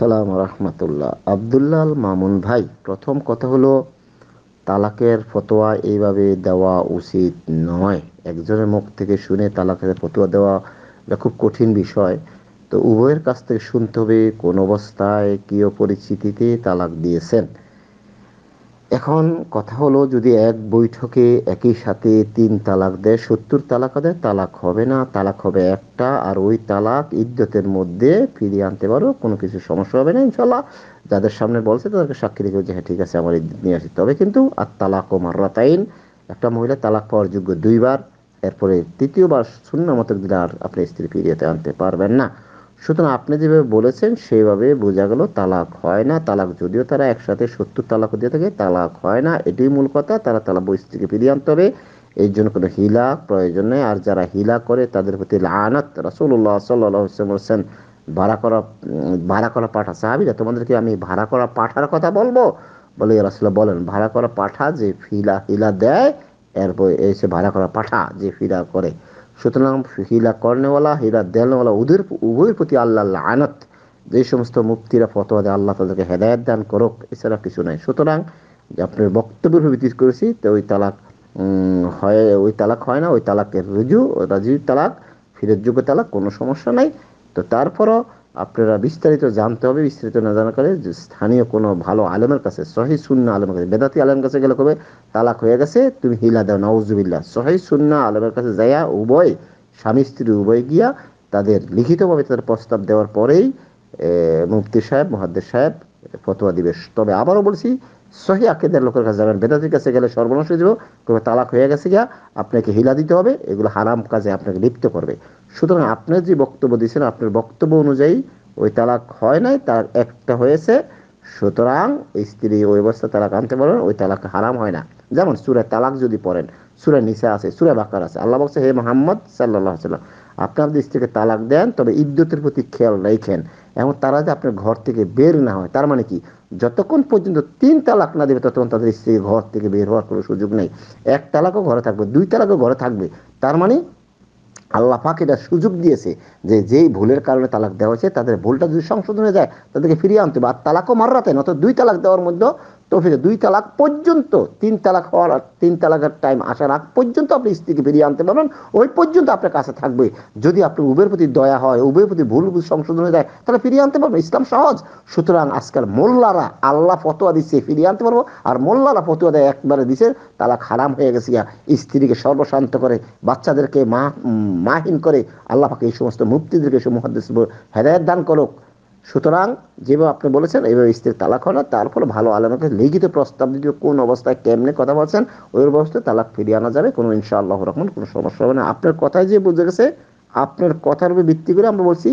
সালাম রহমতুল্লাহ আল মামুন ভাই প্রথম কথা হলো তালাকের ফতোয়া এইভাবে দেওয়া উচিত নয় একজনের মুখ থেকে শুনে তালাকের ফতোয়া দেওয়া এটা খুব কঠিন বিষয় তো উভয়ের কাছ থেকে শুনতে হবে কোন অবস্থায় কী পরিস্থিতিতে তালাক দিয়েছেন এখন কথা হলো যদি এক বৈঠকে একই সাথে তিন তালাক দেয় সত্তর তালাক দেয় তালাক হবে না তালাক হবে একটা আর ওই তালাক ইদ্যতের মধ্যে ফিরিয়ে আনতে পারো কোনো কিছু সমস্যা হবে না ইনশাল্লাহ যাদের সামনে বলছে তাদেরকে সাক্ষী দেখে যে হ্যাঁ ঠিক আছে আমার ইদ্যুত নিয়ে আসি তবে কিন্তু আর তালাক ও মার্রাতাইন একটা মহিলা তালাক পাওয়ার যোগ্য দুইবার এরপরে তৃতীয়বার শূন্য মতো দিলে আর আপনি স্ত্রী ফিরিয়ে আনতে পারবেন না সুতরাং আপনি যেভাবে বলেছেন সেইভাবে বোঝা গেল তালাক হয় না তালাক যদিও তারা একসাথে সত্তর তালাক দিয়ে থাকে তালাক হয় না এটাই মূল কথা তারা তালা বই স্ত্রীকে ফিরিয়ে আনতে হবে এই জন্য কোনো হিলা প্রয়োজন নেই আর যারা হিলা করে তাদের প্রতি লানত রাসুল্লাহ সাল্লাহ হোসেন ভাড়া করা ভাড়া করা পাঠা সাহাবিরা তোমাদেরকে আমি ভাড়া করা পাঠার কথা বলবো বলে রাসুল্লাহ বলেন ভাড়া করা পাঠা যে ফিলা হিলা দেয় এরপর এসে ভাড়া করা পাঠা যে ফিলা করে সুতরাং হিলা কর্নেওয়ালা হীরা দেয়ালওয়ালা উদের উভয়ের প্রতি আল্লাহ আনাত যে সমস্ত মুক্তিরা ফতোয়া দেয় আল্লাহ তাদেরকে হেদায়ত দান করুক এছাড়া কিছু নাই সুতরাং আপনার বক্তব্যের ভিত্তি করেছি তো ওই তালাক হয় ওই তালাক হয় না ওই তালাকের রুজু রাজি তালাক ফিরের যোগ্য তালাক কোনো সমস্যা নাই তো তারপরও আপনারা বিস্তারিত জানতে হবে বিস্তারিত না জানার যে স্থানীয় কোনো ভালো আলেমের কাছে সহি শূন্য আলমের কাছে বেদাতি আলমের কাছে গেলে কবে তালাক হয়ে গেছে তুমি হিলা দাও নজুবিল্লা সহি শূন্য আলেমের কাছে যাইয়া উভয় স্বামী স্ত্রী উভয় গিয়া তাদের লিখিতভাবে তাদের প্রস্তাব দেওয়ার পরেই মুফতি সাহেব মহাদ্দের সাহেব ফতোয়া দিবে তবে আবারও বলছি সহি আকেদের লোকের কাছে যাবেন বেদাতির কাছে গেলে সর্বনাশ হয়ে যাবে তবে তালাক হয়ে গেছে গিয়া আপনাকে হিলা দিতে হবে এগুলো হারাম কাজে আপনাকে লিপ্ত করবে সুতরাং আপনার যে বক্তব্য দিয়েছেন আপনার বক্তব্য অনুযায়ী ওই তালাক হয় নাই তার একটা হয়েছে সুতরাং স্ত্রী ওই অবস্থা তালাক আনতে পারবেন ওই তালাক হারাম হয় না যেমন সুরা তালাক যদি পড়েন সুরা নিশা আছে সুরা বাকার আছে আল্লাহ বলছে হে মোহাম্মদ সাল্লাহ সাল্লাম আপনি আপনার স্ত্রীকে তালাক দেন তবে ইদ্যতের প্রতি খেয়াল রেখেন এবং তারা যে আপনার ঘর থেকে বের না হয় তার মানে কি যতক্ষণ পর্যন্ত তিন তালাক না দেবে ততক্ষণ তাদের স্ত্রী ঘর থেকে বের হওয়ার কোনো সুযোগ নেই এক তালাকও ঘরে থাকবে দুই তালাকও ঘরে থাকবে তার মানে আল্লাহ পাক এটা সুযোগ দিয়েছে যে যেই ভুলের কারণে তালাক দেওয়া হয়েছে তাদের ভুলটা যদি সংশোধন হয়ে যায় তাদেরকে ফিরিয়ে আনতে হবে আর তালাকও মাররাতেন নয় দুই তালাক দেওয়ার মধ্যে তৌফিক দুই তালাক পর্যন্ত তিন তালাক হওয়ার তিন তালাকের টাইম আসার আগ পর্যন্ত আপনি স্ত্রীকে ফিরিয়ে আনতে পারবেন ওই পর্যন্ত আপনার কাছে থাকবে যদি আপনি উবের প্রতি দয়া হয় উবের প্রতি ভুল সংশোধন হয়ে যায় তাহলে ফিরিয়ে আনতে পারবেন ইসলাম সহজ সুতরাং আজকাল মোল্লারা আল্লাহ ফতোয়া দিচ্ছে ফিরিয়ে আনতে পারবো আর মোল্লারা ফতোয়া দেয় একবারে দিছে তালাক হারাম হয়ে গেছে গিয়া স্ত্রীকে সর্বশান্ত করে বাচ্চাদেরকে মা মাহিন করে আল্লাহকে এই সমস্ত মুক্তিদেরকে সমহাদ্দেশ হেদায়ত দান করুক সুতরাং যেভাবে আপনি বলেছেন এইভাবে স্ত্রীর তালাক হয় না তারপর ভালো আলমাকে লিখিত প্রস্তাব দিয়ে কোন অবস্থায় কেমনে কথা বলছেন ওই অবস্থায় তালাক ফিরিয়ে আনা যাবে কোনো আল্লাহ রহমান কোনো সমস্যা হবে না আপনার কথায় যে বুঝে গেছে আপনার কথার উপর ভিত্তি করে আমরা বলছি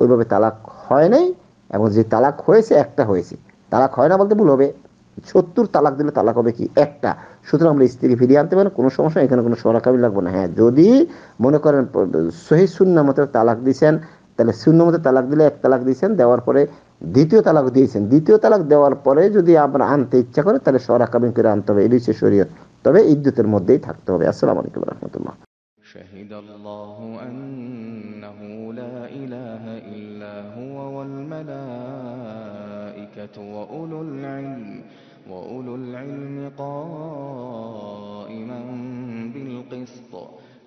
ওইভাবে তালাক হয় নাই এবং যে তালাক হয়েছে একটা হয়েছে তালাক হয় না বলতে ভুল হবে সত্তর তালাক দিলে তালাক হবে কি একটা সুতরাং আমরা স্ত্রীকে ফিরিয়ে আনতে পারেন কোনো সমস্যা এখানে কোনো সরাকাবি লাগবে না হ্যাঁ যদি মনে করেন সহি সুন্না মতো তালাক দিয়েছেন তাহলে শূন্য মতো তালাক দিলে এক তালাক দিয়েছেন দেওয়ার পরে দ্বিতীয় তালাক দিয়েছেন দ্বিতীয় তালাক দেওয়ার পরে যদি আমরা আনতে ইচ্ছা করে তাহলে সরা কাবিন করে আনতে হবে এটি হচ্ছে শরীয়ত তবে ইদ্যুতের মধ্যেই থাকতে হবে আসসালামু আলাইকুম রহমতুল্লাহ شهد الله أنه لا إله إلا هو والملائكة وأولو العلم وأولو العلم قائما بالقسط